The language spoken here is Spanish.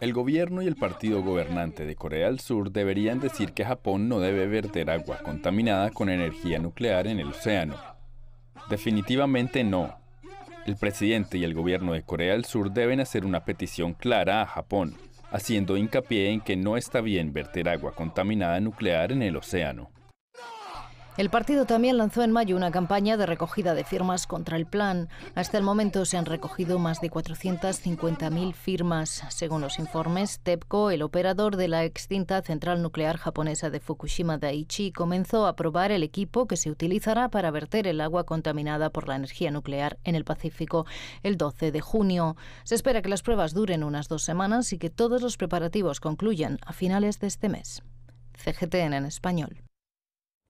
El gobierno y el partido gobernante de Corea del Sur deberían decir que Japón no debe verter agua contaminada con energía nuclear en el océano. Definitivamente no. El presidente y el gobierno de Corea del Sur deben hacer una petición clara a Japón, haciendo hincapié en que no está bien verter agua contaminada nuclear en el océano. El partido también lanzó en mayo una campaña de recogida de firmas contra el plan. Hasta el momento se han recogido más de 450.000 firmas. Según los informes, TEPCO, el operador de la extinta central nuclear japonesa de Fukushima Daiichi, comenzó a probar el equipo que se utilizará para verter el agua contaminada por la energía nuclear en el Pacífico el 12 de junio. Se espera que las pruebas duren unas dos semanas y que todos los preparativos concluyan a finales de este mes. CGTN en español.